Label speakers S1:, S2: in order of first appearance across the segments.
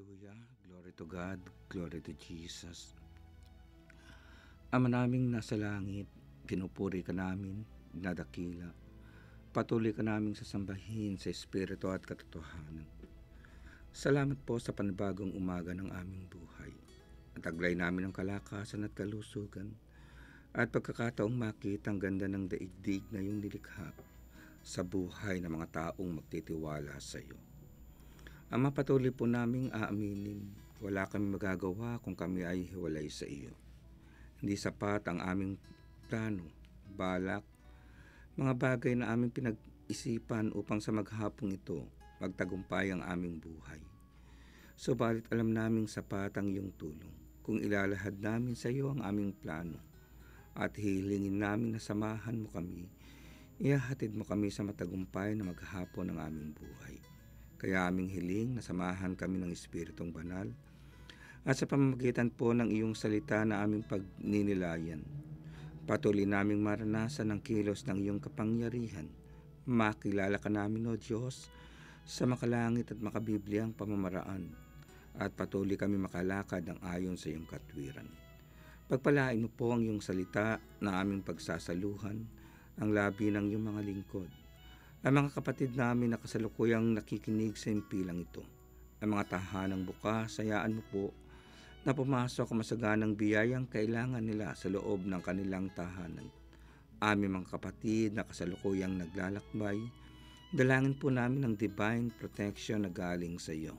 S1: Hallelujah. Glory to God. Glory to Jesus. Ama naming nasa langit, pinupuri ka namin, nadakila. Patuloy ka naming sasambahin sa Espiritu at katotohanan. Salamat po sa panibagong umaga ng aming buhay. At aglay namin ang kalakasan at kalusugan at pagkakataong makita ang ganda ng daigdig na iyong nilikha sa buhay ng mga taong magtitiwala sa iyo. Ama, patuloy po naming aaminin. Wala kami magagawa kung kami ay hiwalay sa iyo. Hindi sapat ang aming plano, balak, mga bagay na aming pinag-isipan upang sa maghapong ito, magtagumpay ang aming buhay. Subalit alam naming sapat ang iyong tulong kung ilalahad namin sa iyo ang aming plano at hilingin namin na samahan mo kami, ihahatid mo kami sa matagumpay na maghapon ng aming buhay. Kaya aming hiling na samahan kami ng Espiritong Banal at sa pamamagitan po ng iyong salita na aming pagninilayan. Patuloy naming maranasan ang kilos ng iyong kapangyarihan. Makilala ka namin, O Diyos, sa makalangit at makabibliang pamamaraan at patuloy kami makalakad ng ayon sa iyong katwiran. Pagpalain mo po ang iyong salita na aming pagsasaluhan, ang labi ng iyong mga lingkod, ang mga kapatid namin na kasalukuyang nakikinig sa impilang ito. Ang mga tahanang bukas, sayaan mo po na pumasok ang masaganang biyayang kailangan nila sa loob ng kanilang tahanan. Aming mga kapatid na kasalukuyang naglalakbay, dalangin po namin ang divine protection na galing sa iyo.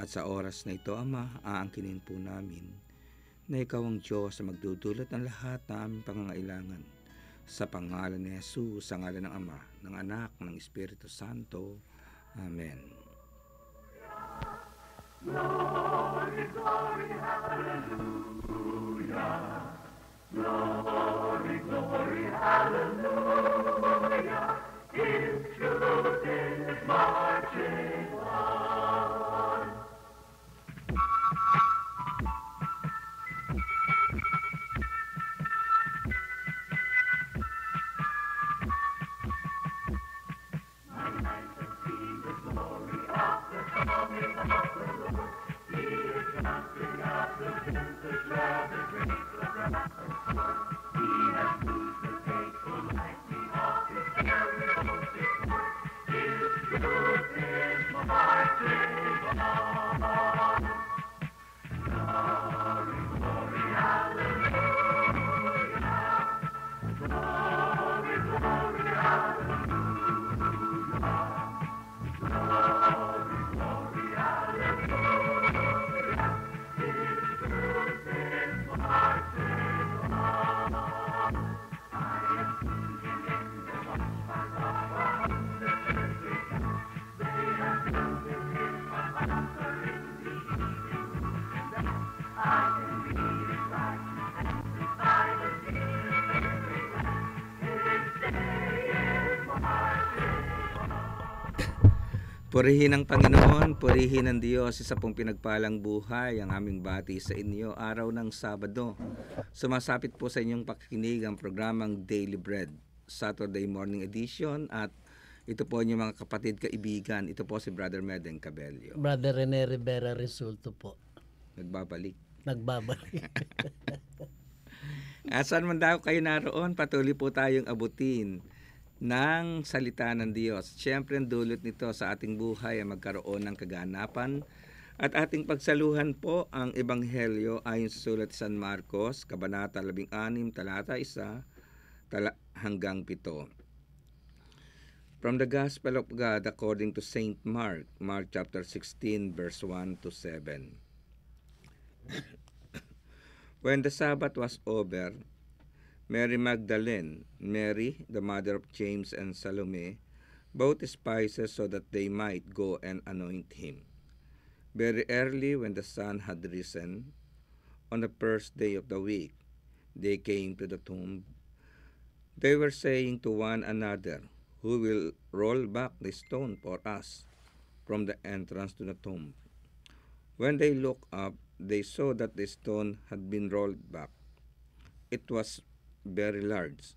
S1: At sa oras na ito, Ama, aangkinin po namin na ikaw ang Diyos na magdudulot ng lahat ng aming pangangailangan sa pangalan ni Jesus, sa ngalan ng Ama, ng Anak, ng Espiritu Santo. Amen. Glory, glory, hallelujah. Glory,
S2: glory, hallelujah. Into the marching
S1: Purihin ng Panginoon, purihin ng Diyos, isa pong pinagpalang buhay ang aming bati sa inyo araw ng Sabado. Sumasapit po sa inyong pakikinig ang programang Daily Bread, Saturday Morning Edition at ito po inyong mga kapatid, kaibigan. Ito po si Brother Meden Cabello.
S3: Brother Rene Rivera Resulto po. Nagbabalik. Nagbabalik.
S1: Asan man daw kayo naroon, patuloy po tayong abutin ng salita ng Diyos. Siyempre, ang dulot nito sa ating buhay ay magkaroon ng kaganapan at ating pagsaluhan po ang Ebanghelyo ayon sa sulat San Marcos, Kabanata 16, Talata 1 tala hanggang 7. From the Gospel of God according to St. Mark, Mark chapter 16, verse 1 to 7. When the Sabbath was over, Mary Magdalene, Mary, the mother of James and Salome, bought spices so that they might go and anoint him. Very early when the sun had risen, on the first day of the week, they came to the tomb. They were saying to one another, Who will roll back the stone for us from the entrance to the tomb? When they looked up, they saw that the stone had been rolled back. It was very large.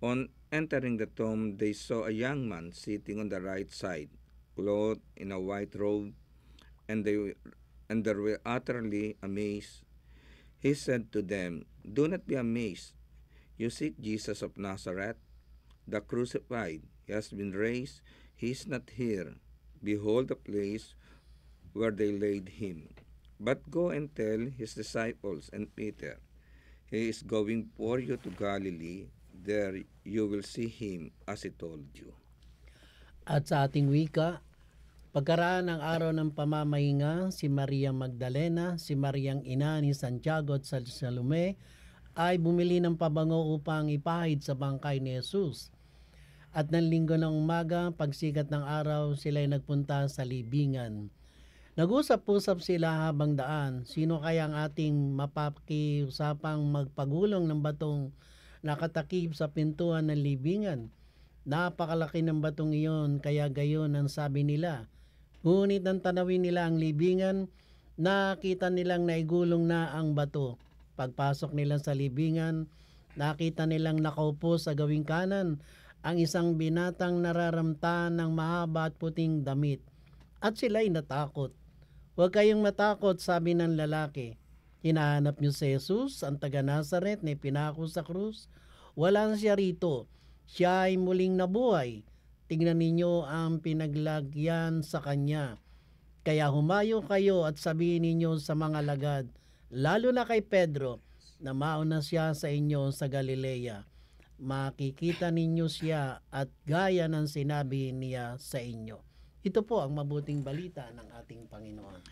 S1: On entering the tomb, they saw a young man sitting on the right side, clothed in a white robe, and they, and they were utterly amazed. He said to them, Do not be amazed. You seek Jesus of Nazareth, the crucified. He has been raised. He is not here. Behold the place where they laid him. But go and tell his disciples and Peter He is going for you to Galilee, there you will see him as he told you.
S3: At sa ating wika, pagkaraan ng araw ng pamamahinga, si Maria Magdalena, si Mariang ina ni Santiago at Salome ay bumili ng pabango upang ipahid sa bangkay ni Jesus. At ng linggo ng umaga, pagsikat ng araw, sila ay nagpunta sa libingan. Nag-usap-usap sila habang daan, sino kaya ang ating mapakiusapang magpagulong ng batong nakatakip sa pintuan ng libingan. Napakalaki ng batong iyon, kaya gayon ang sabi nila. Ngunit ang tanawin nila ang libingan, nakita nilang naigulong na ang bato. Pagpasok nila sa libingan, nakita nilang nakaupo sa gawing kanan ang isang binatang nararamta ng mahaba at puting damit at sila'y natakot. Huwag kayong matakot, sabi ng lalaki. Hinahanap niyo si Jesus, ang taga Nazaret na pinako sa krus. Wala siya rito. Siya ay muling nabuhay. Tingnan ninyo ang pinaglagyan sa kanya. Kaya humayo kayo at sabihin ninyo sa mga lagad, lalo na kay Pedro, na mauna siya sa inyo sa Galilea. Makikita ninyo siya at gaya ng sinabi niya sa inyo. Ito po ang mabuting balita ng ating Panginoon.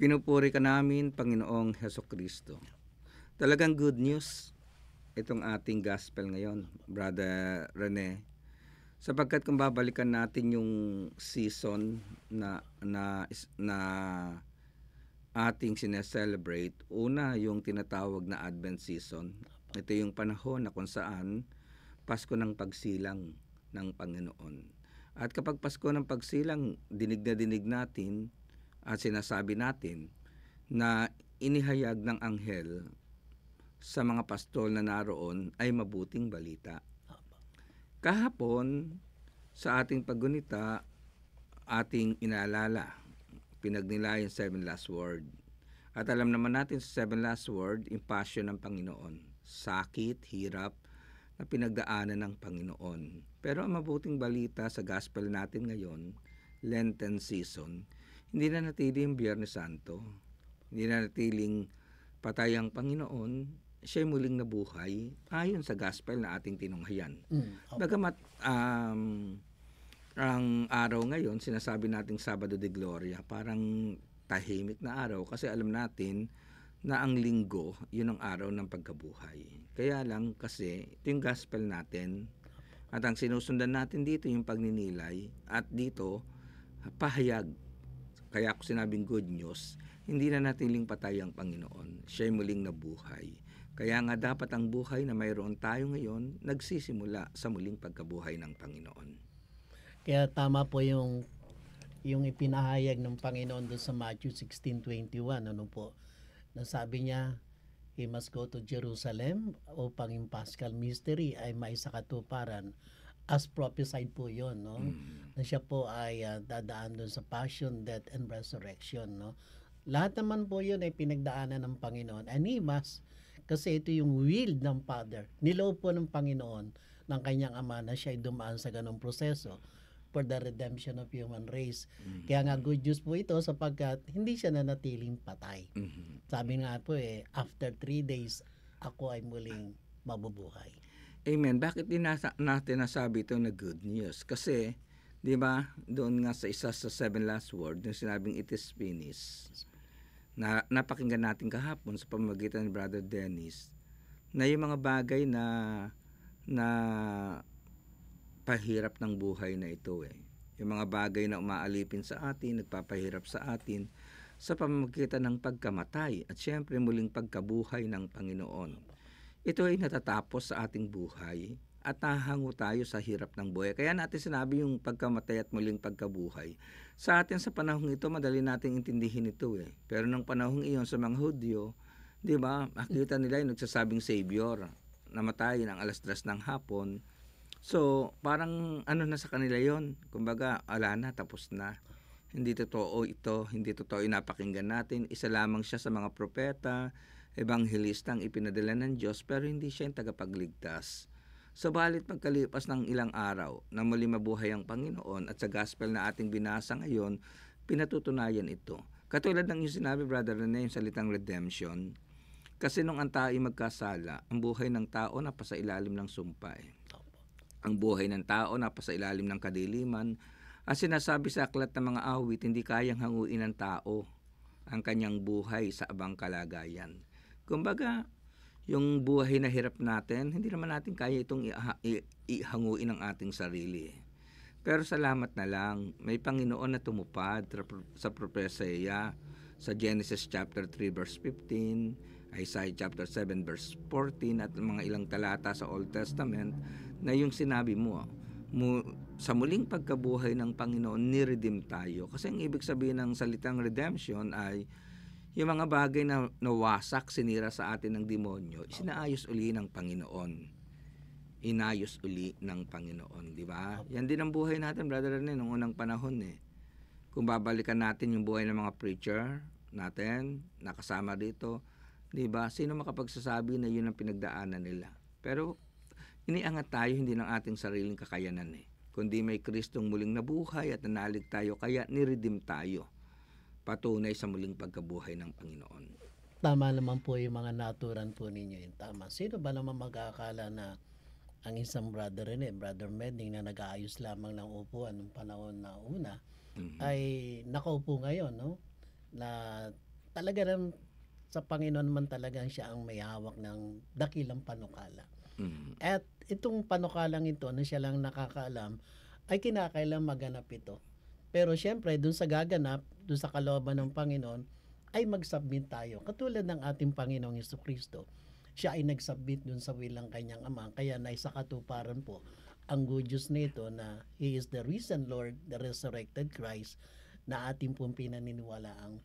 S1: Pinupuri ka namin, Panginoong Heso Kristo. Talagang good news itong ating gospel ngayon, Brother Rene. Sapagkat kung babalikan natin yung season na na na ating sineselebrate, una yung tinatawag na Advent season. Ito yung panahon na kung saan Pasko ng pagsilang ng Panginoon at kapag Pasko ng pagsilang, dinig na dinig natin at sinasabi natin na inihayag ng anghel sa mga pastol na naroon ay mabuting balita. Kahapon, sa ating paggunita, ating inaalala, pinagnilayan Seven Last Word. At alam naman natin sa Seven Last Word, yung passion ng Panginoon. Sakit, hirap, na pinagdaanan ng Panginoon. Pero ang mabuting balita sa gospel natin ngayon, Lenten season, hindi na natili yung Biyernes Santo. Hindi na natiling patay ang Panginoon, siya muling nabuhay ayon sa gospel na ating tinunghayan. Mm, okay. Bagamat um, ang araw ngayon, sinasabi nating Sabado de Gloria, parang tahimik na araw kasi alam natin na ang linggo, yun ang araw ng pagkabuhay. Kaya lang kasi, ito yung gospel natin, at ang sinusundan natin dito yung pagninilay at dito pahayag. Kaya ako sinabing good news, hindi na natiling patay ang Panginoon. Siya'y muling nabuhay. Kaya nga dapat ang buhay na mayroon tayo ngayon nagsisimula sa muling pagkabuhay ng Panginoon.
S3: Kaya tama po yung yung ipinahayag ng Panginoon doon sa Matthew 16:21 ano po. Nasabi niya, he must go to Jerusalem upang yung Paschal Mystery ay maisakatuparan as prophesied po yon no mm. na siya po ay uh, dadaan doon sa passion death and resurrection no lahat naman po yon ay pinagdaanan ng Panginoon and he must kasi ito yung will ng Father nilow po ng Panginoon ng kanyang ama na siya ay dumaan sa ganong proseso for the redemption of human race. Mm-hmm. Kaya nga good news po ito sapagkat hindi siya nanatiling patay. Mm-hmm. Sabi nga po eh, after three days, ako ay muling mabubuhay.
S1: Amen. Bakit din nasa, natin nasabi ito na good news? Kasi, di ba, doon nga sa isa sa seven last word, yung sinabing it is finished, na napakinggan natin kahapon sa pamagitan ni Brother Dennis, na yung mga bagay na na napapahirap ng buhay na ito eh. Yung mga bagay na umaalipin sa atin, nagpapahirap sa atin sa pamamagitan ng pagkamatay at siyempre muling pagkabuhay ng Panginoon. Ito ay natatapos sa ating buhay at nahango tayo sa hirap ng buhay. Kaya natin sinabi yung pagkamatay at muling pagkabuhay. Sa atin sa panahong ito, madali nating intindihin ito eh. Pero nung panahong iyon sa mga Hudyo, di ba, makita nila yung nagsasabing Savior, namatay ng alas tres ng hapon, So, parang ano na sa kanila yon Kumbaga, ala na, tapos na. Hindi totoo ito, hindi totoo napakinggan natin. Isa lamang siya sa mga propeta, ebanghelistang ipinadala ng Diyos, pero hindi siya yung tagapagligtas. Sabalit pagkalipas ng ilang araw na muli mabuhay ang Panginoon at sa gospel na ating binasa ngayon, pinatutunayan ito. Katulad ng yung sinabi, Brother Rene, yung salitang redemption. Kasi nung ang tao ay magkasala, ang buhay ng tao na pasailalim ng sumpa eh ang buhay ng tao na pa sa ilalim ng kadiliman. Ang sinasabi sa aklat ng mga awit, hindi kayang hanguin ng tao ang kanyang buhay sa abang kalagayan. Kumbaga, yung buhay na hirap natin, hindi naman natin kaya itong ihanguin ng ating sarili. Pero salamat na lang, may Panginoon na tumupad sa propesya sa Genesis chapter 3 verse 15, Isaiah chapter 7 verse 14 at mga ilang talata sa Old Testament na yung sinabi mo, ah. mu, sa muling pagkabuhay ng Panginoon, ni-redeem tayo. Kasi ang ibig sabihin ng salitang redemption ay yung mga bagay na nawasak, sinira sa atin ng demonyo, isinaayos uli ng Panginoon. Inayos uli ng Panginoon, di ba? Yan din ang buhay natin, brother Rene, nung unang panahon eh. Kung babalikan natin yung buhay ng mga preacher natin, nakasama dito, di ba? Sino makapagsasabi na yun ang pinagdaanan nila? Pero Iniangat tayo hindi ng ating sariling kakayanan eh, kundi may Kristong muling nabuhay at nanalig tayo kaya niredeem tayo. Patunay sa muling pagkabuhay ng Panginoon.
S3: Tama naman po yung mga naturan po ninyo yun. Tama. Sino ba naman mag-aakala na ang isang brother rin eh, Brother Medning na nag-aayos lamang ng upuan nung panahon na una, mm-hmm. ay nakaupo ngayon, no? Na talaga naman sa Panginoon man talagang siya ang may hawak ng dakilang panukala. Mm. At itong panukalang ito na siya lang nakakaalam ay kinakailang maganap ito. Pero siyempre, dun sa gaganap, dun sa kalooban ng Panginoon, ay mag-submit tayo. Katulad ng ating Panginoong Yeso Kristo, siya ay nag-submit dun sa wilang kanyang ama. Kaya naisa katuparan po ang good news nito na He is the risen Lord, the resurrected Christ, na ating pong pinaniniwala ang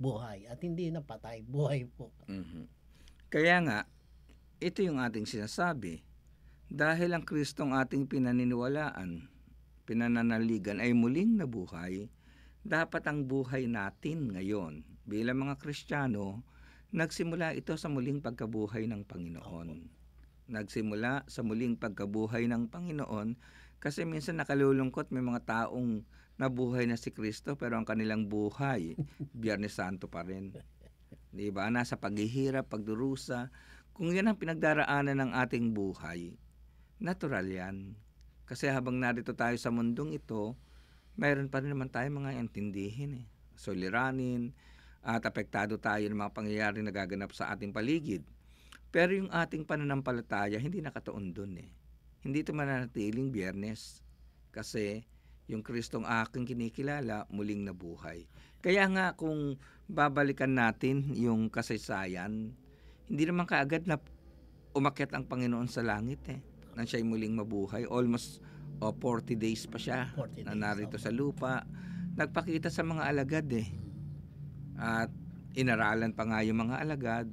S3: buhay. At hindi na patay, buhay po.
S1: Mm-hmm. Kaya nga, ito yung ating sinasabi. Dahil ang Kristong ating pinaniniwalaan, pinananaligan ay muling nabuhay, dapat ang buhay natin ngayon bilang mga Kristiyano, nagsimula ito sa muling pagkabuhay ng Panginoon. Nagsimula sa muling pagkabuhay ng Panginoon kasi minsan nakalulungkot may mga taong nabuhay na si Kristo pero ang kanilang buhay, Biyernes Santo pa rin. Di ba? Nasa paghihirap, pagdurusa, kung yan ang pinagdaraanan ng ating buhay, natural yan. Kasi habang narito tayo sa mundong ito, mayroon pa rin naman tayo mga intindihin eh. Soliranin, at apektado tayo ng mga pangyayari na gaganap sa ating paligid. Pero yung ating pananampalataya, hindi nakatuon dun eh. Hindi ito mananatiling biyernes. Kasi yung Kristong aking kinikilala, muling nabuhay. Kaya nga kung babalikan natin yung kasaysayan hindi naman kaagad na umakyat ang Panginoon sa langit eh. Nang siya'y muling mabuhay. Almost oh, 40 days pa siya 40 days, na narito okay. Oh. sa lupa. Nagpakita sa mga alagad eh. At inaralan pa nga yung mga alagad.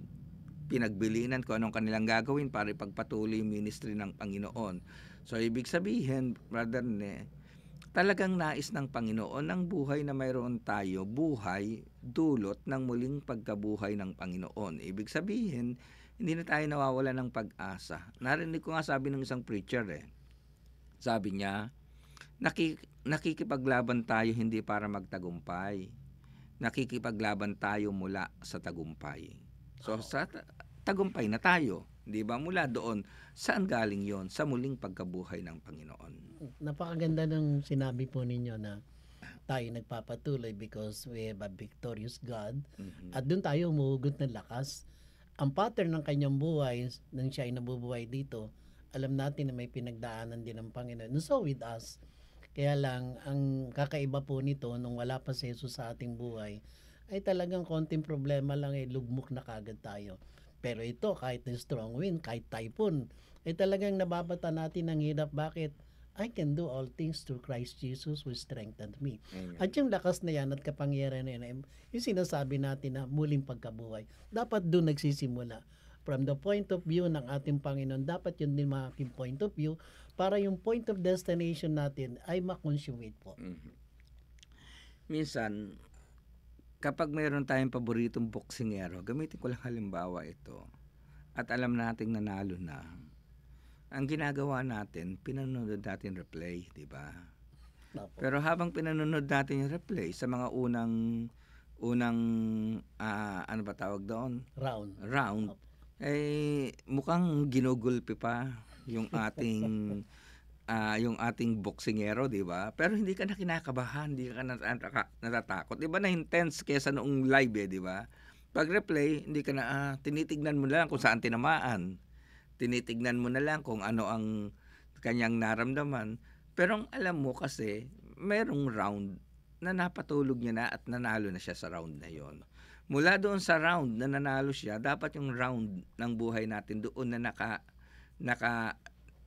S1: Pinagbilinan kung anong kanilang gagawin para ipagpatuloy yung ministry ng Panginoon. So, ibig sabihin, brother, ne, Talagang nais ng Panginoon ang buhay na mayroon tayo, buhay dulot ng muling pagkabuhay ng Panginoon. Ibig sabihin, hindi na tayo nawawala ng pag-asa. Narinig ko nga sabi ng isang preacher eh. Sabi niya, Naki, nakikipaglaban tayo hindi para magtagumpay. Nakikipaglaban tayo mula sa tagumpay. So sa tagumpay na tayo, 'di ba? Mula doon, saan galing 'yon? Sa muling pagkabuhay ng Panginoon
S3: napakaganda ng sinabi po ninyo na tayo nagpapatuloy because we have a victorious God. Mm-hmm. At doon tayo humuhugot ng lakas. Ang pattern ng kanyang buhay, nang siya ay nabubuhay dito, alam natin na may pinagdaanan din ng Panginoon. And so with us, kaya lang, ang kakaiba po nito, nung wala pa si Jesus sa ating buhay, ay talagang konting problema lang, ay eh, lugmok na kagad tayo. Pero ito, kahit strong wind, kahit typhoon, ay talagang nababata natin ng hirap. Bakit? I can do all things through Christ Jesus who strengthened me. Amen. At yung lakas na yan at kapangyarihan na yan, eh, yung sinasabi natin na muling pagkabuhay, dapat doon nagsisimula. From the point of view ng ating Panginoon, dapat yun din maging point of view para yung point of destination natin ay makonsumate
S1: po. Mm-hmm. Minsan, kapag mayroon tayong paboritong boksingero, gamitin ko lang halimbawa ito at alam nating nanalo na, ang ginagawa natin, pinanonood natin replay, di ba? Pero habang pinanonood natin yung replay sa mga unang unang uh, ano ba tawag doon? Round. Round. Opo. Eh mukhang ginugulpi pa yung ating uh, yung ating boksingero, 'di ba? Pero hindi ka na kinakabahan, hindi ka na natatakot. 'Di ba na intense kaysa noong live, eh, 'di ba? Pag replay, hindi ka na uh, tinitignan mo lang kung saan tinamaan tinitignan mo na lang kung ano ang kanyang naramdaman. Pero ang alam mo kasi, merong round na napatulog niya na at nanalo na siya sa round na yon. Mula doon sa round na nanalo siya, dapat yung round ng buhay natin doon na naka, naka,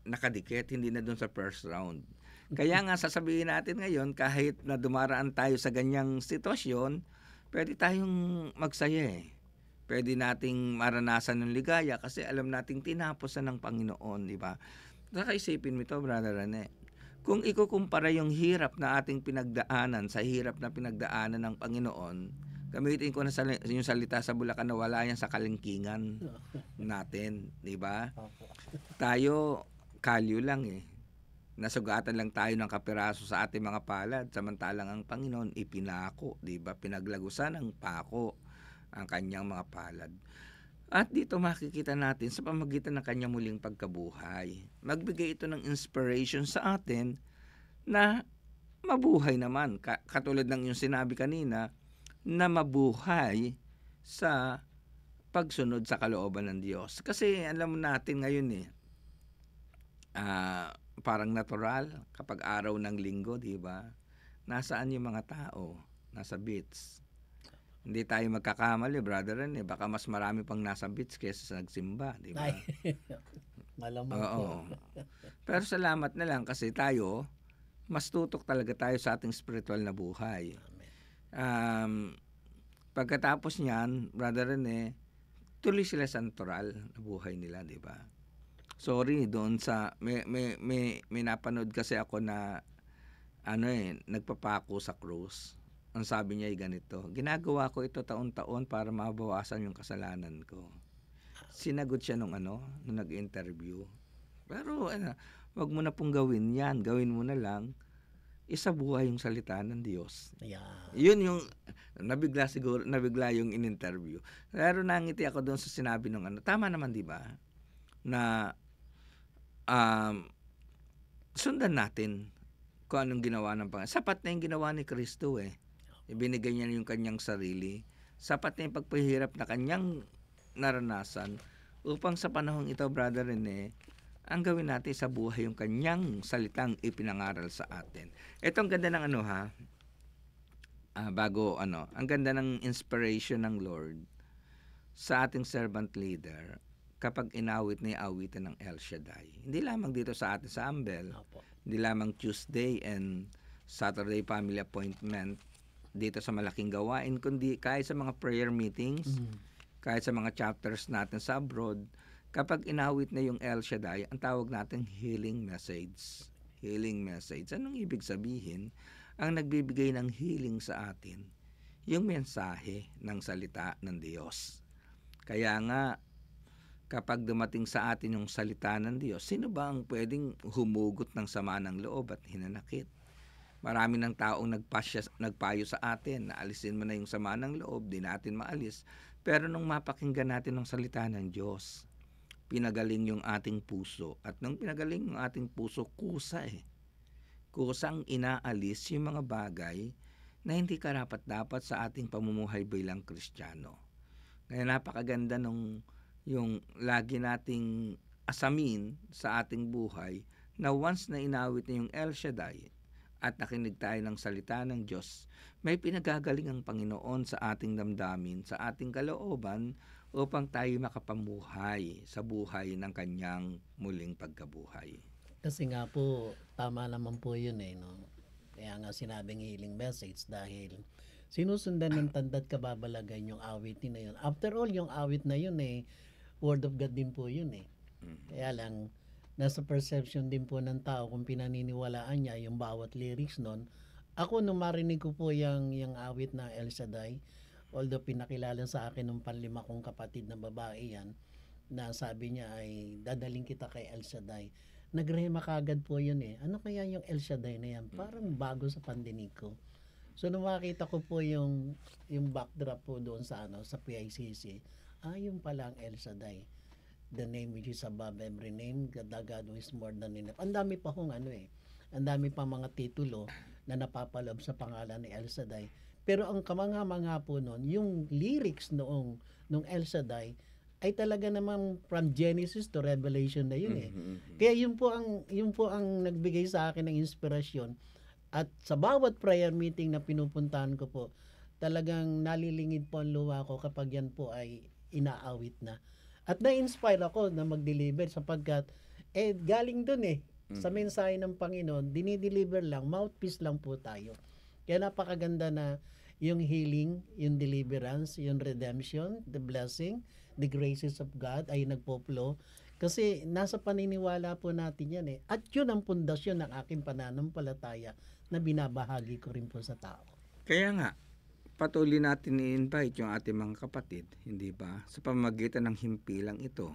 S1: nakadikit, hindi na doon sa first round. Kaya nga sasabihin natin ngayon, kahit na dumaraan tayo sa ganyang sitwasyon, pwede tayong magsaya eh pwede nating maranasan ng ligaya kasi alam nating tinapos na ng Panginoon, di ba? Saka isipin mo ito, Brother Rene. Kung ikukumpara yung hirap na ating pinagdaanan sa hirap na pinagdaanan ng Panginoon, gamitin ko na sa, yung salita sa Bulacan na wala yan sa kalingkingan natin, di ba? Tayo, kalyo lang eh. Nasugatan lang tayo ng kapiraso sa ating mga palad, samantalang ang Panginoon ipinako, di ba? Pinaglagusan ng pako ang kanyang mga palad. At dito makikita natin sa pamagitan ng kanyang muling pagkabuhay. Magbigay ito ng inspiration sa atin na mabuhay naman. katulad ng yung sinabi kanina, na mabuhay sa pagsunod sa kalooban ng Diyos. Kasi alam natin ngayon eh, uh, parang natural kapag araw ng linggo, di ba? Nasaan yung mga tao? Nasa beats, hindi tayo magkakamali, brother. Ano eh. Baka mas marami pang nasa beach kaysa sa nagsimba, di ba?
S3: Malamang Oo. po.
S1: Pero salamat na lang kasi tayo, mas tutok talaga tayo sa ating spiritual na buhay. Um, pagkatapos niyan, brother ano eh, tuloy sila sa natural na buhay nila, di ba? Sorry, doon sa, may, may, may, may napanood kasi ako na, ano eh, nagpapako sa cross ang sabi niya ay ganito, ginagawa ko ito taon-taon para mabawasan yung kasalanan ko. Sinagot siya nung ano, nung nag-interview. Pero ano, wag mo na pong gawin yan. Gawin mo na lang. Isa buhay yung salita ng Diyos. Yeah. Yun yung, nabigla siguro, nabigla yung in-interview. Pero nangiti ako doon sa sinabi nung ano, tama naman di ba? Na um, sundan natin kung anong ginawa ng Panginoon. Sapat na yung ginawa ni Kristo eh. Ibinigay niya yung kanyang sarili. Sapat na yung pagpahirap na kanyang naranasan upang sa panahong ito, Brother Rene, ang gawin natin sa buhay yung kanyang salitang ipinangaral sa atin. Ito ang ganda ng ano ha, uh, bago ano, ang ganda ng inspiration ng Lord sa ating servant leader kapag inawit na awitan ng El Shaddai. Hindi lamang dito sa atin sa Ambel, Opo. hindi lamang Tuesday and Saturday family appointment, dito sa malaking gawain, kundi kahit sa mga prayer meetings, mm-hmm. kahit sa mga chapters natin sa abroad, kapag inawit na yung El Shaddai, ang tawag natin healing message. Healing message. Anong ibig sabihin? Ang nagbibigay ng healing sa atin, yung mensahe ng salita ng Diyos. Kaya nga, kapag dumating sa atin yung salita ng Diyos, sino ba ang pwedeng humugot ng sama ng loob at hinanakit? marami ng taong nagpasya, nagpayo sa atin na alisin mo na yung sama ng loob, di natin maalis. Pero nung mapakinggan natin ng salita ng Diyos, pinagaling yung ating puso. At nung pinagaling yung ating puso, kusa eh. Kusang inaalis yung mga bagay na hindi karapat dapat sa ating pamumuhay bilang Kristiyano. Kaya napakaganda nung yung lagi nating asamin sa ating buhay na once na inawit na yung El Shaddai, at nakinig tayo ng salita ng Diyos, may pinagagaling ang Panginoon sa ating damdamin, sa ating kalooban, upang tayo makapamuhay sa buhay ng kanyang muling pagkabuhay.
S3: Kasi nga po, tama naman po yun eh. No? Kaya nga sinabing healing message dahil sinusundan ng tanda't kababalagan yung awitin na yun. After all, yung awit na yun eh, word of God din po yun eh. Mm-hmm. Kaya lang, nasa perception din po ng tao kung pinaniniwalaan niya yung bawat lyrics noon. Ako nung marinig ko po yung, yung awit na El Shaddai, although pinakilala sa akin ng panlima kong kapatid na babae yan, na sabi niya ay dadaling kita kay El Shaddai. Nagrema kagad po yun eh. Ano kaya yung El Shaddai na yan? Parang mm. bago sa pandinig ko. So nung makita ko po yung yung backdrop po doon sa ano sa PICC, ayun ah, pala ang El Shaddai the name which is above every name, the God who is more than enough. Ang dami pa hong ano eh, ang dami pa mga titulo na napapalab sa pangalan ni El Shaddai. Pero ang kamangha-mangha po noon, yung lyrics noong nung El Shaddai ay talaga namang from Genesis to Revelation na yun eh. Mm-hmm, mm-hmm. Kaya yun po ang yun po ang nagbigay sa akin ng inspirasyon at sa bawat prayer meeting na pinupuntahan ko po, talagang nalilingid po ang luwa ko kapag yan po ay inaawit na. At na-inspire ako na mag-deliver sapagkat eh galing doon eh mm. sa mensahe ng Panginoon, dinideliver lang, mouthpiece lang po tayo. Kaya napakaganda na yung healing, yung deliverance, yung redemption, the blessing, the graces of God ay nagpo-flow. Kasi nasa paniniwala po natin yan eh. At yun ang pundasyon ng aking pananampalataya na binabahagi ko rin po sa
S1: tao. Kaya nga, patuloy natin i-invite yung ating mga kapatid, hindi ba? Sa pamamagitan ng himpilang ito,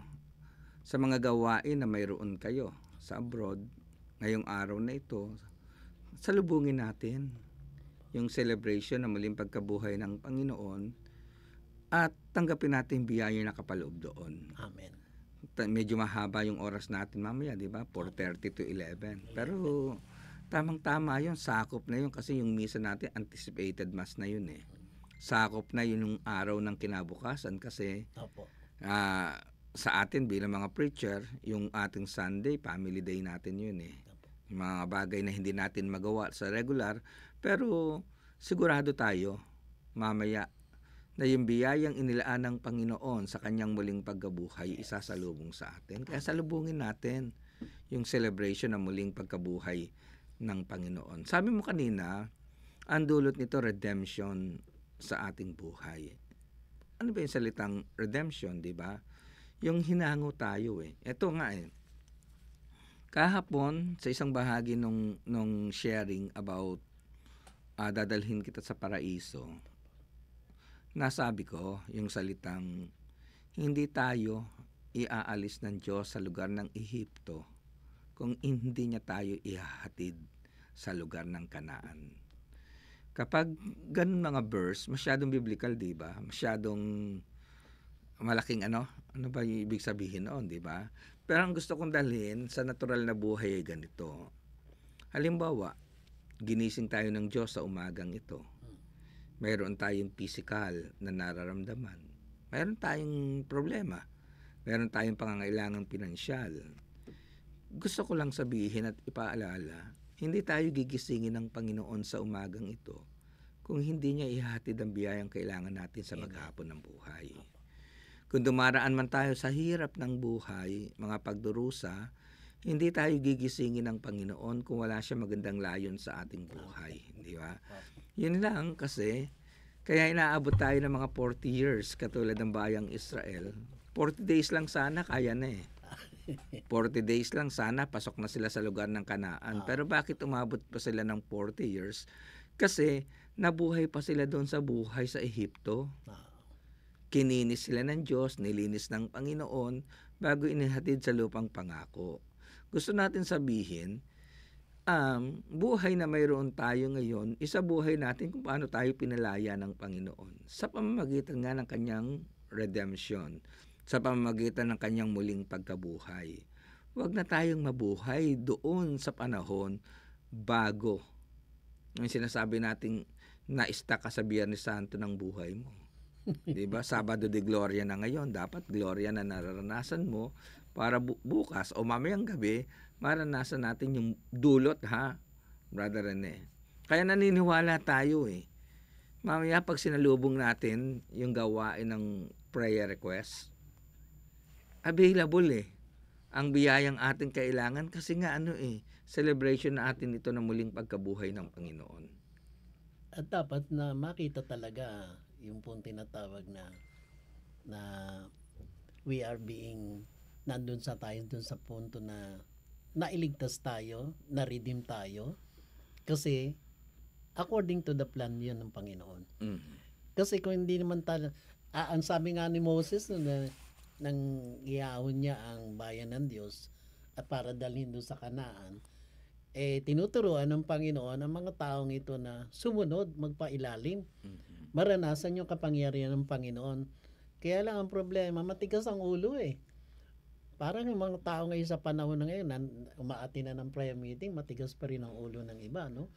S1: sa mga gawain na mayroon kayo sa abroad, ngayong araw na ito, salubungin natin yung celebration ng muling pagkabuhay ng Panginoon at tanggapin natin biyaya na kapaloob doon. Amen. Medyo mahaba yung oras natin mamaya, di ba? 4.30 to 11. Pero tamang-tama yun, sakop na yun kasi yung misa natin anticipated mass na yun eh sakop na yun yung araw ng kinabukasan kasi Opo. Uh, sa atin bilang mga preacher, yung ating Sunday, family day natin yun eh. Yung mga bagay na hindi natin magawa sa regular, pero sigurado tayo mamaya na yung biyayang inilaan ng Panginoon sa kanyang muling pagkabuhay yes. isasalubong sa atin. Kaya salubungin natin yung celebration ng muling pagkabuhay ng Panginoon. Sabi mo kanina, ang dulot nito redemption sa ating buhay. Ano ba yung salitang redemption, di ba? Yung hinango tayo eh. Ito nga eh. Kahapon, sa isang bahagi nung, nung sharing about uh, dadalhin kita sa paraiso, nasabi ko yung salitang hindi tayo iaalis ng Diyos sa lugar ng Ehipto kung hindi niya tayo ihahatid sa lugar ng Kanaan. Kapag ganun mga verse, masyadong biblical, di ba? Masyadong malaking ano, ano ba yung ibig sabihin noon, di ba? Pero ang gusto kong dalhin sa natural na buhay ay ganito. Halimbawa, ginising tayo ng Diyos sa umagang ito. Mayroon tayong physical na nararamdaman. Mayroon tayong problema. Mayroon tayong pangangailangan pinansyal. Gusto ko lang sabihin at ipaalala hindi tayo gigisingin ng Panginoon sa umagang ito kung hindi niya ihatid ang biyayang kailangan natin sa maghapon ng buhay. Kung dumaraan man tayo sa hirap ng buhay, mga pagdurusa, hindi tayo gigisingin ng Panginoon kung wala siya magandang layon sa ating buhay. Di ba? Yun lang kasi, kaya inaabot tayo ng mga 40 years katulad ng bayang Israel. 40 days lang sana, kaya na eh. 40 days lang sana pasok na sila sa lugar ng Kanaan. Ah. Pero bakit umabot pa sila ng 40 years? Kasi nabuhay pa sila doon sa buhay sa Ehipto. Ah. Kininis sila ng Diyos, nilinis ng Panginoon bago inihatid sa lupang pangako. Gusto natin sabihin, um, buhay na mayroon tayo ngayon, isa buhay natin kung paano tayo pinalaya ng Panginoon sa pamamagitan nga ng kanyang redemption sa pamamagitan ng kanyang muling pagkabuhay. Huwag na tayong mabuhay doon sa panahon bago ang sinasabi nating naista ka sa Biyernes Santo ng buhay mo.
S2: 'Di ba?
S1: Sabado de Gloria na ngayon, dapat Gloria na nararanasan mo para bu- bukas o mamayang gabi maranasan natin yung dulot ha, Brother Rene. Kaya naniniwala tayo eh. Mamaya pag sinalubong natin yung gawain ng prayer request, available eh ang biyayang ating kailangan kasi nga ano eh, celebration na atin ito na muling pagkabuhay ng Panginoon.
S3: At dapat na makita talaga yung pong tinatawag na na we are being nandun sa tayo dun sa punto na nailigtas tayo, na-redeem tayo kasi according to the plan yun ng Panginoon. Mm-hmm. Kasi kung hindi naman talaga, ah, ang sabi nga ni Moses na nang iyaon niya ang bayan ng Diyos at para dalhin doon sa kanaan, eh tinuturoan ng Panginoon ang mga taong ito na sumunod, magpailalim. Mm-hmm. Maranasan yung kapangyarihan ng Panginoon. Kaya lang ang problema, matigas ang ulo eh. Parang yung mga tao ngayon sa panahon na ngayon, na, umaati na ng prayer meeting, matigas pa rin ang ulo ng iba, no?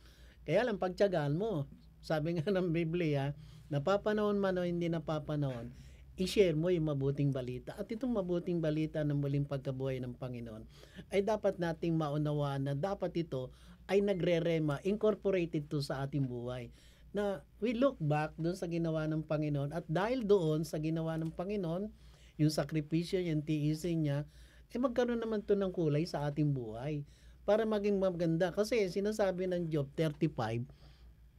S3: Kaya lang, pagtyagaan mo, sabi nga ng Biblia, napapanahon man o hindi napapanahon, i-share mo yung mabuting balita. At itong mabuting balita ng muling pagkabuhay ng Panginoon ay dapat nating maunawaan na dapat ito ay nagre-rema, incorporated to sa ating buhay. Na we look back doon sa ginawa ng Panginoon at dahil doon sa ginawa ng Panginoon, yung sakripisyo, yung tiisin niya, eh magkaroon naman to ng kulay sa ating buhay para maging maganda. Kasi sinasabi ng Job 35,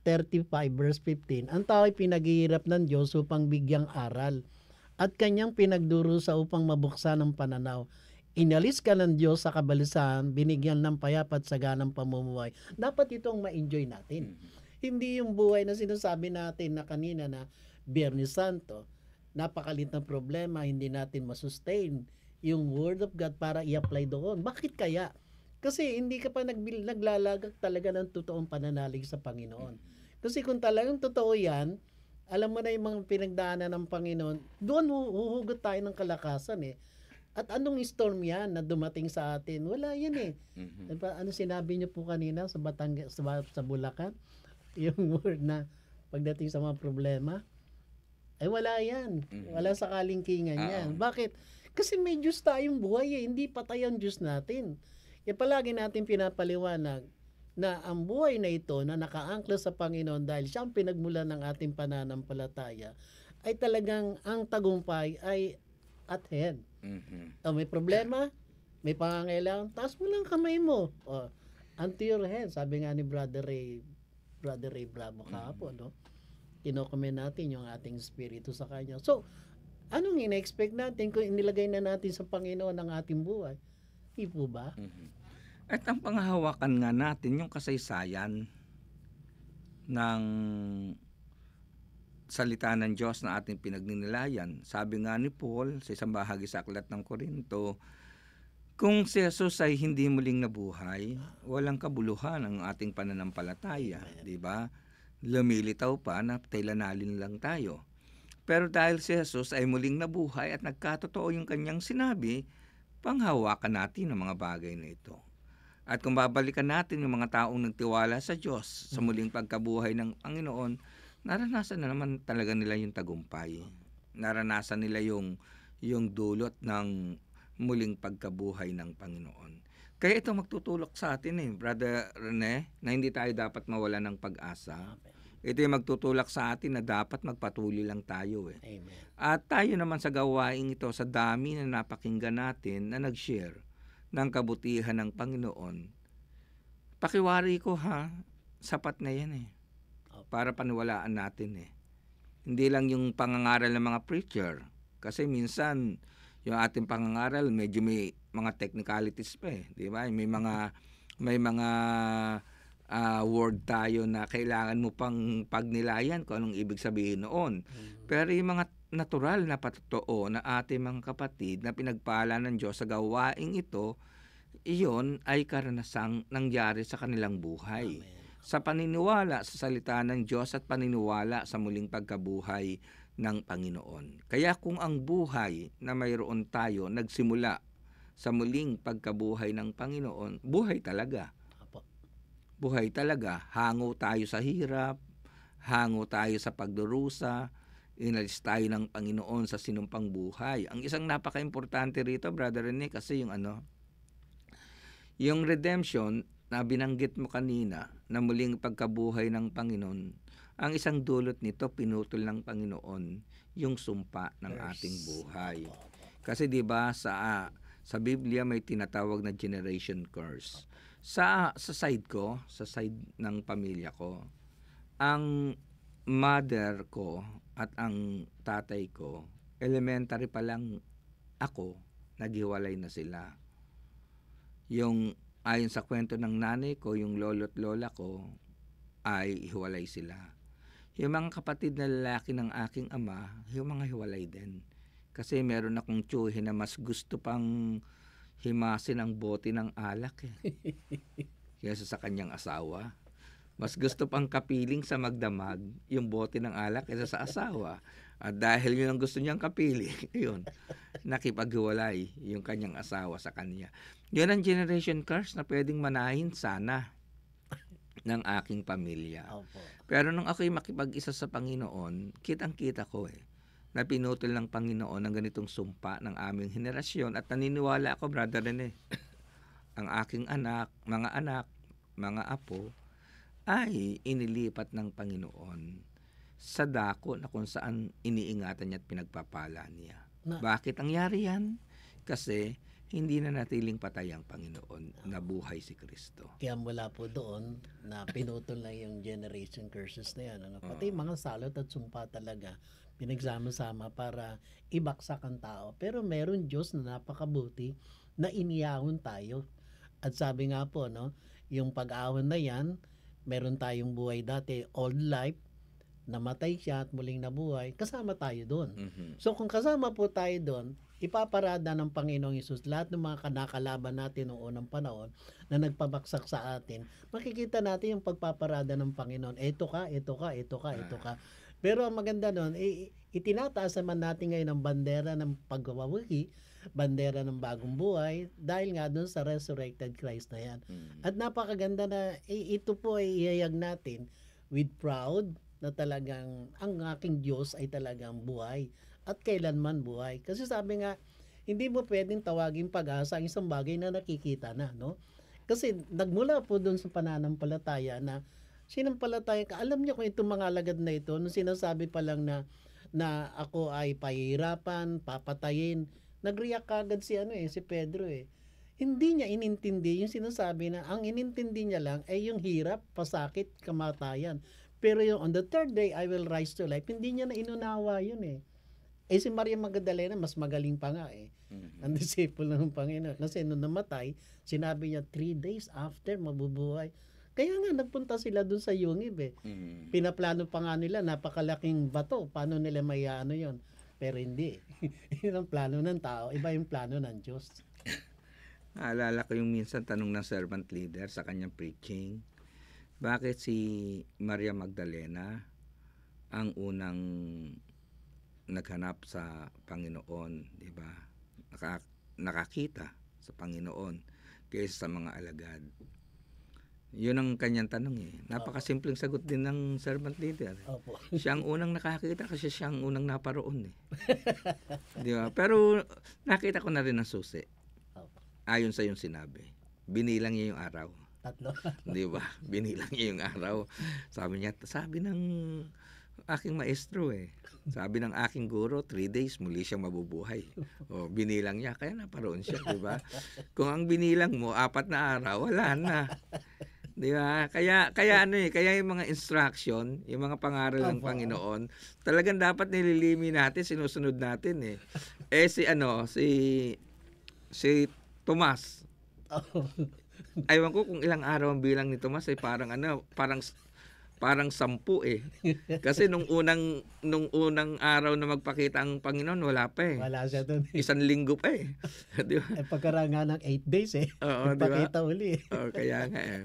S3: 35 verse 15, ang tao ay pinaghihirap ng Diyos upang bigyang aral at kanyang pinagdurusa upang mabuksan ang pananaw. Inalis ka ng Diyos sa kabalisan, binigyan ng payapat sa ganang pamumuhay. Dapat itong ma-enjoy natin. Mm-hmm. Hindi yung buhay na sinasabi natin na kanina na Biyernes Santo, napakalit na problema, hindi natin masustain yung Word of God para i-apply doon. Bakit kaya? Kasi hindi ka pa nagbil, naglalagak talaga ng totoong pananalig sa Panginoon. Mm-hmm. Kasi kung talagang totoo yan, alam mo na yung mga pinagdaanan ng Panginoon, doon huhugot tayo ng kalakasan eh. At anong storm yan na dumating sa atin? Wala yan eh. Mm-hmm. ano sinabi niyo po kanina sa, Batang, sa, sa Bulacan? Yung word na pagdating sa mga problema, ay wala yan. Mm-hmm. Wala sa kalingkingan uh-huh. yan. Bakit? Kasi may Diyos tayong buhay eh. Hindi patay ang Diyos natin. Kaya palagi natin pinapaliwanag, na ang buhay na ito na nakaangkla sa Panginoon dahil siya ang pinagmula ng ating pananampalataya ay talagang ang tagumpay ay at hand.
S2: Mm-hmm.
S3: Oh, may problema, may pangangailangan, taas mo lang kamay mo. Oh, unto your hand, sabi nga ni Brother Ray, Brother Ray Bravo mm-hmm. kahapon, mm-hmm. no? Kinokomen natin yung ating spirito sa Kanya. So, anong ina-expect natin kung inilagay na natin sa Panginoon ang ating buhay? Di po ba? Mm-hmm.
S1: At ang panghahawakan nga natin yung kasaysayan ng salita ng Diyos na ating pinagninilayan. Sabi nga ni Paul sa isang bahagi sa aklat ng Korinto, kung si Jesus ay hindi muling nabuhay, walang kabuluhan ang ating pananampalataya, di ba? Lumilitaw pa na tailanalin lang tayo. Pero dahil si Jesus ay muling nabuhay at nagkatotoo yung kanyang sinabi, panghawakan natin ang mga bagay na ito. At kung babalikan natin yung mga taong nagtiwala sa Diyos sa mm. muling pagkabuhay ng Panginoon, naranasan na naman talaga nila yung tagumpay. Naranasan nila yung yung dulot ng muling pagkabuhay ng Panginoon. Kaya ito magtutulak sa atin eh, Brother Rene, na hindi tayo dapat mawala ng pag-asa. Ito yung magtutulak sa atin na dapat magpatuloy lang tayo eh. Amen. At tayo naman sa gawaing ito, sa dami na napakinggan natin na nag-share, ng kabutihan ng Panginoon, pakiwari ko ha, sapat na yan eh. Para paniwalaan natin eh. Hindi lang yung pangangaral ng mga preacher. Kasi minsan, yung ating pangangaral, medyo may mga technicalities pa eh. Di ba? May mga, may mga uh, word tayo na kailangan mo pang pagnilayan kung anong ibig sabihin noon. Hmm. Pero yung mga natural na patotoo na ating mga kapatid na pinagpala ng Diyos sa gawaing ito, iyon ay karanasang nangyari sa kanilang buhay. Amen. Sa paniniwala sa salita ng Diyos at paniniwala sa muling pagkabuhay ng Panginoon. Kaya kung ang buhay na mayroon tayo nagsimula sa muling pagkabuhay ng Panginoon, buhay talaga. Buhay talaga. Hango tayo sa hirap, hango tayo sa pagdurusa, inalis tayo ng Panginoon sa sinumpang buhay. Ang isang napaka-importante rito, Brother Rene, kasi yung ano, yung redemption na binanggit mo kanina, na muling pagkabuhay ng Panginoon, ang isang dulot nito, pinutol ng Panginoon yung sumpa ng ating buhay. Kasi 'di ba sa sa Biblia may tinatawag na generation curse. Sa sa side ko, sa side ng pamilya ko, ang mother ko at ang tatay ko, elementary pa lang ako, naghiwalay na sila. Yung ayon sa kwento ng nanay ko, yung lolo at lola ko, ay hiwalay sila. Yung mga kapatid na lalaki ng aking ama, yung mga hiwalay din. Kasi meron akong tsuhin na mas gusto pang himasin ang bote ng alak eh. kaysa sa kanyang asawa. Mas gusto pang kapiling sa magdamag yung bote ng alak kaysa sa asawa. At dahil yun ang gusto niyang kapiling, yun, nakipaghiwalay yung kanyang asawa sa kanya. Yun ang generation curse na pwedeng manahin sana ng aking pamilya. Opo. Pero nung ako'y makipag-isa sa Panginoon, kitang-kita ko eh na pinutol ng Panginoon ang ganitong sumpa ng aming henerasyon at naniniwala ako, brother eh, ang aking anak, mga anak, mga apo, ay inilipat ng Panginoon sa dako na kung saan iniingatan niya at pinagpapala niya. Na. Bakit nangyari yan? Kasi hindi na natiling patay ang Panginoon, nabuhay si Kristo.
S3: Kaya mula po doon, na pinutol na yung generation curses na yan. Ano? Pati uh, mga salot at sumpa talaga, pinagsama-sama para ibaksak ang tao. Pero meron Diyos na napakabuti na iniyahon tayo. At sabi nga po, no, yung pag-ahon na yan, meron tayong buhay dati, old life, namatay siya at muling nabuhay, kasama tayo doon. Mm-hmm. So kung kasama po tayo doon, ipaparada ng Panginoong Isus lahat ng mga kanakalaban natin noong unang panahon na nagpabaksak sa atin, makikita natin yung pagpaparada ng Panginoon. Ito ka, ito ka, ito ka, ito ka. Pero ang maganda noon, eh, itinataas naman natin ngayon ang bandera ng pagwawagi bandera ng bagong buhay dahil nga doon sa resurrected Christ na yan. Mm. At napakaganda na ito po ay iyayag natin with proud na talagang ang aking Diyos ay talagang buhay at kailanman buhay. Kasi sabi nga, hindi mo pwedeng tawagin pag-asa ang isang bagay na nakikita na, no? Kasi nagmula po doon sa pananampalataya na sinampalataya ka. Alam niyo kung itong mga alagad na ito, nung sinasabi pa lang na na ako ay pahirapan, papatayin, Nag-react agad si ano eh, si Pedro eh. Hindi niya inintindi yung sinasabi na ang inintindi niya lang ay yung hirap, pasakit, kamatayan. Pero yung on the third day, I will rise to life, hindi niya na inunawa yun eh. Eh si Maria Magdalena, mas magaling pa nga eh. Mm-hmm. Ang disciple ng Panginoon. Kasi nung namatay, sinabi niya, three days after, mabubuhay. Kaya nga, nagpunta sila dun sa Yungib eh. Mm-hmm. Pinaplano pa nga nila, napakalaking bato. Paano nila may ano yon pero hindi. Yun ang plano ng tao. Iba yung plano ng Diyos.
S1: Naalala ko yung minsan tanong ng servant leader sa kanyang preaching. Bakit si Maria Magdalena ang unang naghanap sa Panginoon, di ba? Naka, nakakita sa Panginoon kaysa sa mga alagad. Yun ang kanyang tanong eh. Napakasimpleng sagot din ng servant leader. Opo. siya ang unang nakakita kasi siya ang unang naparoon eh. Di ba? Pero nakita ko na rin ang susi. Opo. Ayon sa yung sinabi. Binilang niya yung araw.
S3: Tatlo.
S1: Di ba? Binilang niya yung araw. Sabi niya, sabi ng aking maestro eh. Sabi ng aking guro, three days muli siyang mabubuhay. O, binilang niya, kaya naparoon siya, di ba? Kung ang binilang mo, apat na araw, wala na. Di ba? Kaya kaya ano eh, kaya yung mga instruction, yung mga pangaral ng Panginoon, talagang dapat nililimi natin, sinusunod natin eh. eh si ano, si si Tomas. Oh. Aywan ko kung ilang araw ang bilang ni Tomas ay eh, parang ano, parang parang sampu eh. Kasi nung unang nung unang araw na magpakita ang Panginoon, wala pa eh. Wala siya doon. Eh. Isang linggo pa eh. di ba?
S3: Eh, pagkaraan ng 8 days eh.
S1: Oo, di ba? Pakita uli eh. Oo, oh, kaya nga eh.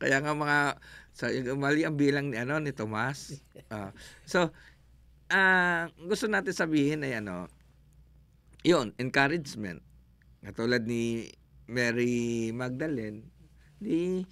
S1: Kaya nga mga so mali ang bilang ni ano ni Tomas. Uh, so uh, gusto natin sabihin ay ano yun, encouragement. Katulad ni Mary Magdalene, di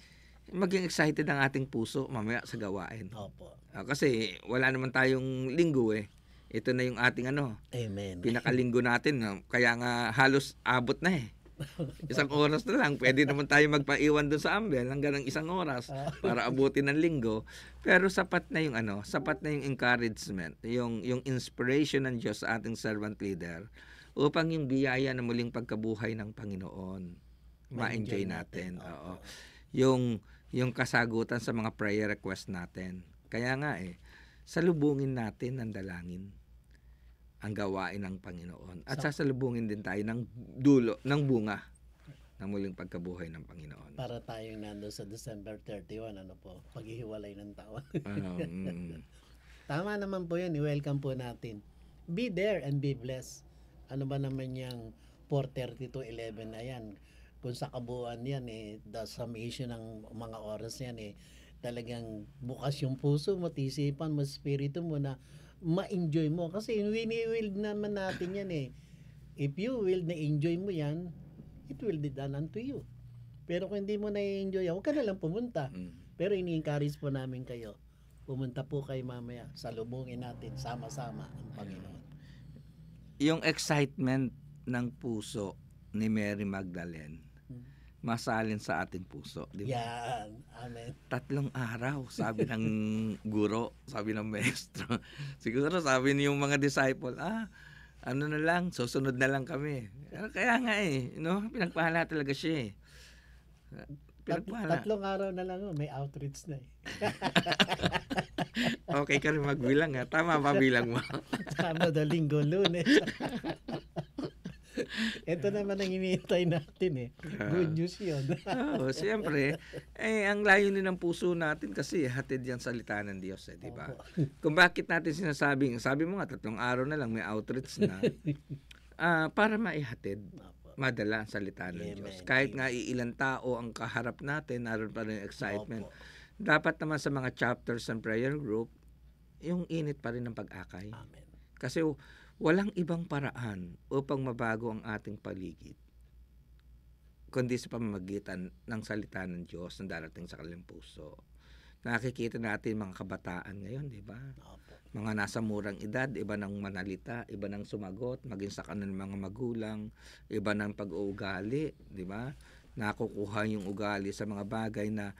S1: maging excited ang ating puso mamaya sa gawain. Opo. Uh, kasi wala naman tayong linggo eh. Ito na yung ating ano.
S3: Amen. Pinakalinggo
S1: natin. Kaya nga halos abot na eh. isang oras na lang. Pwede naman tayo magpaiwan doon sa Ambel hanggang ng isang oras ah. para abutin ng linggo. Pero sapat na yung ano, sapat na yung encouragement, yung, yung inspiration ng Diyos sa ating servant leader upang yung biyaya na muling pagkabuhay ng Panginoon ma-enjoy natin. Oo. Yung yung kasagutan sa mga prayer request natin. Kaya nga eh, salubungin natin ang dalangin ang gawain ng Panginoon. At so, sasalubungin din tayo ng dulo, ng bunga ng muling pagkabuhay ng Panginoon.
S3: Para tayong nandoon sa December 31, ano po, paghihiwalay ng taon. um, ah, mm. Tama naman po yan, i-welcome po natin. Be there and be blessed. Ano ba naman yung 4.32.11 na yan? Kung sa kabuuan yan, eh, the summation ng mga oras yan, eh, talagang bukas yung puso mo, tisipan mo, spirito mo na ma-enjoy mo. Kasi wini-wield naman natin yan eh. If you will na-enjoy mo yan, it will be done unto you. Pero kung hindi mo na-enjoy, huwag ka na lang pumunta. Mm. Pero ini-encourage po namin kayo. Pumunta po kayo mamaya. Salubungin natin sama-sama ang Panginoon.
S1: Yung excitement ng puso ni Mary Magdalene masalin sa ating puso. Di ba? Yan. Amen. Tatlong araw, sabi ng guro, sabi ng maestro. Siguro sabi niyo yung mga disciple, ah, ano na lang, susunod na lang kami. Ah, kaya nga eh, no? pinagpahala talaga siya eh. Pinagpahala.
S3: Tatlong araw na lang, oh, may outreach na eh.
S1: okay ka rin magbilang ha. Ah. Tama ba bilang mo?
S3: Tama, the linggo eh. lunes. Ito naman ang hinihintay natin eh. Ah. Good news yun. Oo,
S1: ah, oh, siyempre. Eh, ang layunin ng puso natin kasi hatid yan salita ng Diyos eh, di ba? Kung bakit natin sinasabing, sabi mo nga, tatlong araw na lang may outreach na. Uh, para maihatid madala ang salita ng Amen. Diyos. Kahit nga ilang tao ang kaharap natin, naroon pa rin excitement. Opo. Dapat naman sa mga chapters and prayer group, yung init pa rin ng pag-akay. Amen. Kasi walang ibang paraan upang mabago ang ating paligid kundi sa pamamagitan ng salita ng Diyos na darating sa kanilang puso. Nakikita natin mga kabataan ngayon, di ba? Mga nasa murang edad, iba ng manalita, iba ng sumagot, maging sa kanan mga magulang, iba ng pag-uugali, di ba? Nakukuha yung ugali sa mga bagay na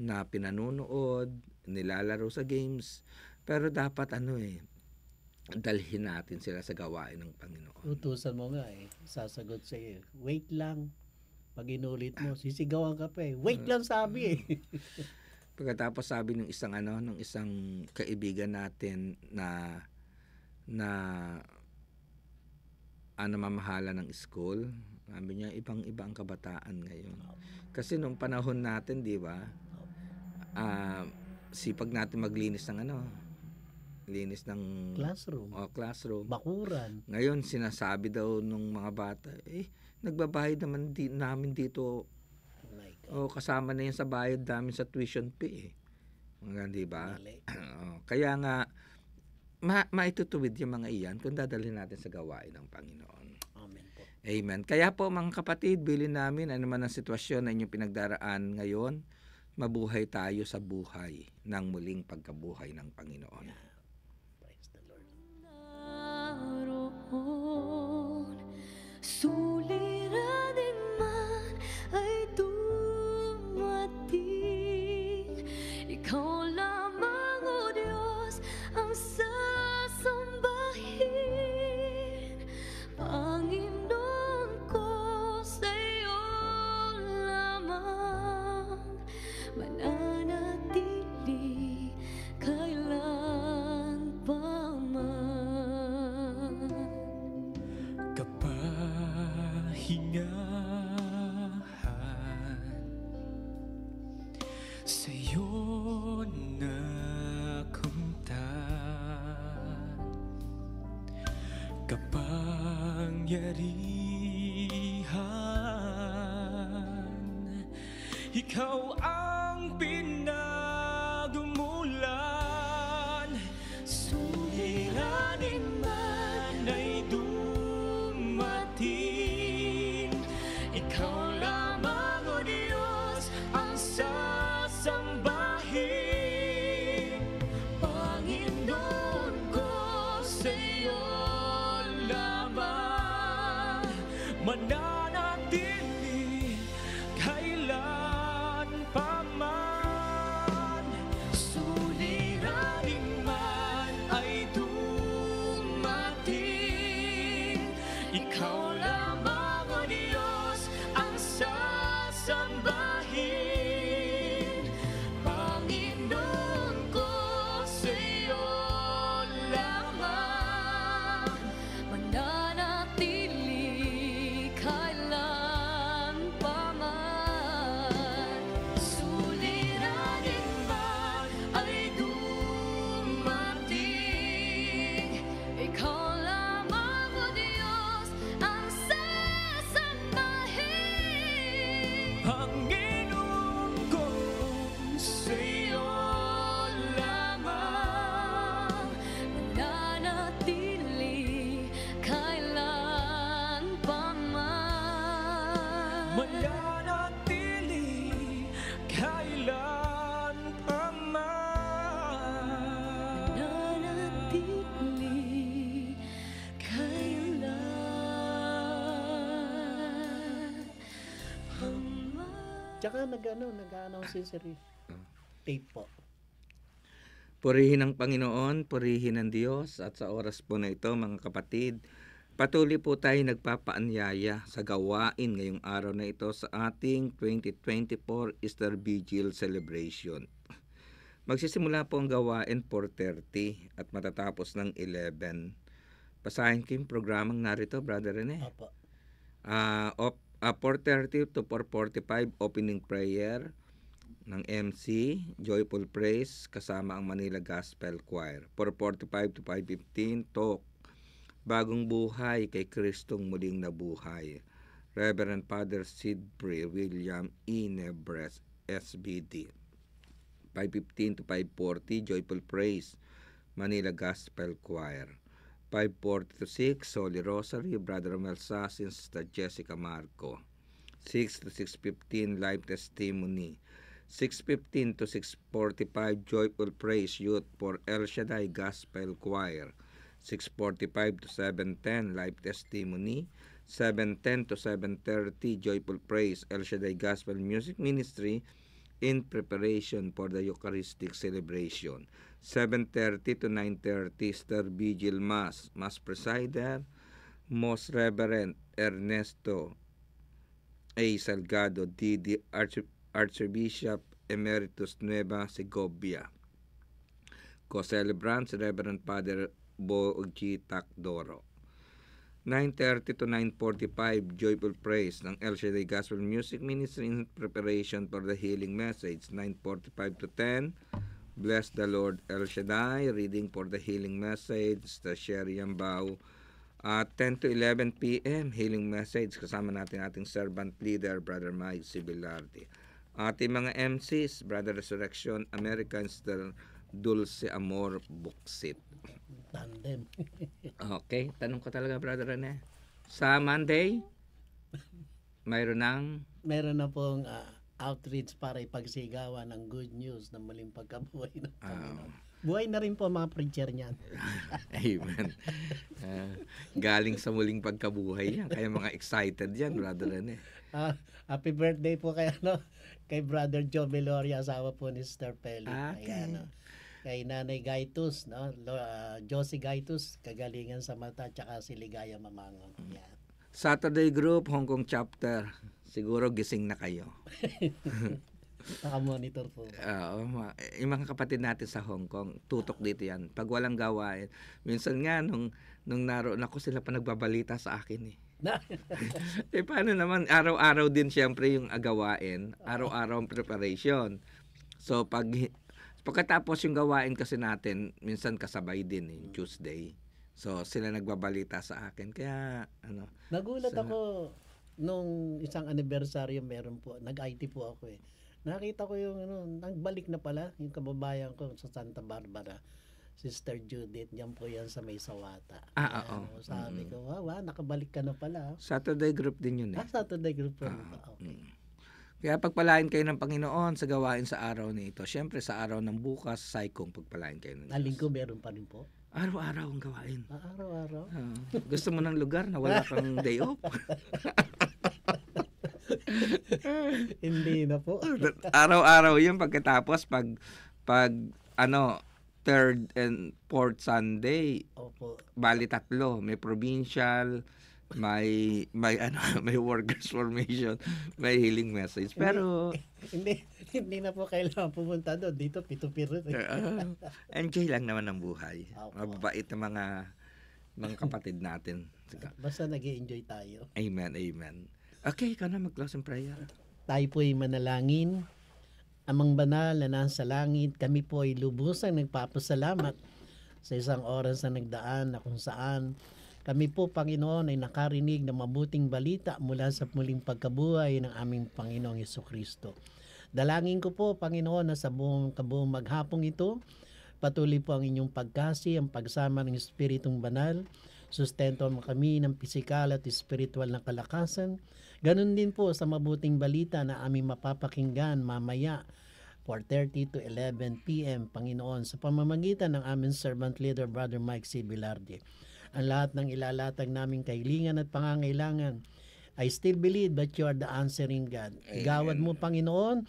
S1: na pinanonood, nilalaro sa games. Pero dapat ano eh, dalhin natin sila sa gawain ng
S3: Panginoon. Utusan mo nga eh, sasagot sa iyo, wait lang. Pag inulit mo, sisigawan ka pa eh. Wait lang sabi eh.
S1: Pagkatapos sabi ng isang ano, ng isang kaibigan natin na na ano ah, mamahala ng school, sabi niya ibang-iba ang kabataan ngayon. Kasi nung panahon natin, 'di ba? Uh, sipag natin maglinis ng ano, linis ng classroom, oh, classroom. bakuran. Ngayon sinasabi daw nung mga bata, eh nagbabayad naman di, namin dito. Like, oh, oh, kasama na 'yan sa bayad namin sa tuition fee. Eh. Mga di ba? oh, kaya nga ma maitutuwid yung mga iyan kung dadalhin natin sa gawain ng Panginoon. Amen po. Amen. Kaya po mga kapatid, bilin namin ano man ang sitwasyon na inyong pinagdaraan ngayon, mabuhay tayo sa buhay ng muling pagkabuhay ng Panginoon. Yeah.
S2: Hasta este, luego.
S3: Tsaka nag-ano, nag-announce si Sir Tape po.
S1: Purihin ng Panginoon, purihin ng Diyos at sa oras po na ito mga kapatid, patuloy po tayo nagpapaanyaya sa gawain ngayong araw na ito sa ating 2024 Easter Vigil Celebration. Magsisimula po ang gawain 4.30 at matatapos ng 11. Basahin ko yung programang narito, Brother Rene. Apo. Uh, op uh, 4.30 to 4.45 opening prayer ng MC, Joyful Praise, kasama ang Manila Gospel Choir. 4.45 to 5.15, talk, Bagong Buhay kay Kristong Muling Nabuhay. Reverend Father Sidbury William E. Nebres, SBD. 5.15 to 5.40, Joyful Praise, Manila Gospel Choir. 5.40-6, Soli Rosary, Brother Romel Sassin, Sister Jessica Marco. 6 to 6.15, Live Testimony. 6.15 to 6.45, Joyful Praise Youth for El Shaddai Gospel Choir. 6.45 to 7.10, Live Testimony. 7.10 to 7.30, Joyful Praise El Shaddai Gospel Music Ministry in preparation for the Eucharistic celebration. 7.30 to 9.30 Star Vigil Mass. Mass Presider, Most Reverend Ernesto A. Salgado, D.D. Arch Archbishop Emeritus Nueva Segovia. Co-celebrants, Reverend Father Boji Takdoro. 9.30 to 9.45 Joyful Praise ng El Shaddai Gospel Music Ministry in preparation for the healing message. 9.45 to 10 Bless the Lord El Shaddai, reading for the healing message, the Sherry Yambao. Uh, 10 to 11 p.m. healing message, kasama natin ating servant leader, Brother Mike Sibilardi. Ating mga MCs, Brother Resurrection, Americans, Dulce Amor Buksit tandem. okay, tanong ko talaga brother Rene. Sa Monday, mayroon ng...
S3: Mayroon na pong uh, outreach para ipagsigawan ng good news ng maling pagkabuhay ng ah, Panginoon. Oh. Buhay na rin po mga preacher niyan.
S1: Amen. Uh, galing sa muling pagkabuhay yan. Kaya mga excited yan, brother Rene.
S3: Uh, happy birthday po kay, ano, kay brother Joe Meloria, asawa po ni Sister Pelly. Okay. Ayan, no? kay Nanay Gaitus, no? Uh, Josie Gaitus, kagalingan sa mata, tsaka si Ligaya Mamangon. Yeah.
S1: Saturday Group, Hong Kong Chapter. Siguro gising na kayo.
S3: Naka-monitor po.
S1: Ah, oo. Uh, yung mga kapatid natin sa Hong Kong, tutok dito yan. Pag walang gawain. Minsan nga, nung, nung naroon ako, sila pa nagbabalita sa akin eh. eh paano naman, araw-araw din siyempre yung agawain. Araw-araw ang preparation. So pag Pagkatapos yung gawain kasi natin, minsan kasabay din eh, mm. Tuesday. So sila nagbabalita sa akin. Kaya ano.
S3: Nagulat sa, ako nung isang anniversary meron po, nag-IT po ako eh. Nakita ko yung ano, nagbalik na pala yung kababayan ko sa Santa Barbara. Sister Judith, diyan po yan sa may Sawata.
S1: Ah, oo. Ano, sabi mm.
S3: ko, wow, wow, nakabalik ka na pala.
S1: Saturday group din yun eh. Ah,
S3: Saturday group po. Ah, okay. Mm.
S1: Kaya pagpalain kayo ng Panginoon sa gawain sa araw na ito. Siyempre sa araw ng bukas, saikong pagpalain kayo ng Diyos. Alinggo meron pa rin po? Araw-araw ang gawain. Ah, araw-araw? Uh, gusto mo ng lugar na wala kang day off? Hindi na po. Araw-araw yun pagkatapos pag pag ano third and fourth Sunday. Opo. Bali tatlo, may provincial, may may ano may workers formation may healing message
S3: pero hindi hindi na po kailangan pumunta doon dito peer to uh,
S1: enjoy lang naman ang buhay okay. mababait ang mga mga kapatid natin basta nag enjoy tayo amen amen
S3: okay ikaw na mag ng prayer tayo po ay manalangin Amang banal na nasa langit, kami po ay lubusang nagpapasalamat sa isang oras na nagdaan na kung saan kami po, Panginoon, ay nakarinig ng mabuting balita mula sa muling pagkabuhay ng aming Panginoong Yeso Kristo. Dalangin ko po, Panginoon, na sa buong kabuong maghapong ito, patuloy po ang inyong pagkasi, ang pagsama ng Espiritong Banal, sustento mo kami ng pisikal at espiritual na kalakasan. Ganun din po sa mabuting balita na aming mapapakinggan mamaya 4.30 to 11 p.m. Panginoon sa pamamagitan ng aming servant leader Brother Mike C. Bilardi ang lahat ng ilalatag naming kailingan at pangangailangan. I still believe that you are the answering God. Amen. Gawad mo, Panginoon,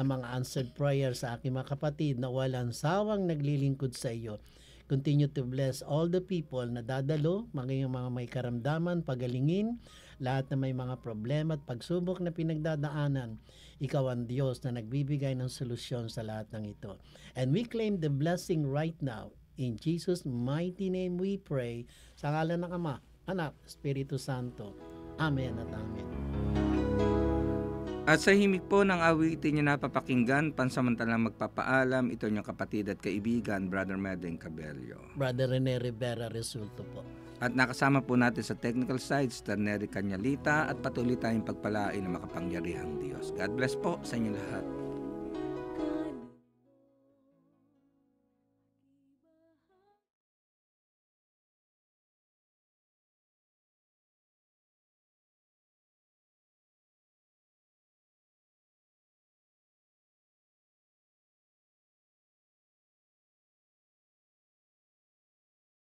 S3: ang mga answered prayers sa aking mga kapatid na walang sawang naglilingkod sa iyo. Continue to bless all the people na dadalo, mga yung mga may karamdaman, pagalingin, lahat na may mga problema at pagsubok na pinagdadaanan. Ikaw ang Diyos na nagbibigay ng solusyon sa lahat ng ito. And we claim the blessing right now In Jesus' mighty name we pray. Sa ngalan ng Ama, Anak, Espiritu Santo. Amen at Amen.
S1: At sa himig po ng awitin niyo napapakinggan, pansamantalang magpapaalam, ito niyong kapatid at kaibigan, Brother Medeng Cabello.
S3: Brother Rene Rivera Resulto po.
S1: At nakasama po natin sa technical side, Sir Nery Canyalita, at patuloy tayong pagpalain ng makapangyarihang Diyos. God bless po sa inyo lahat.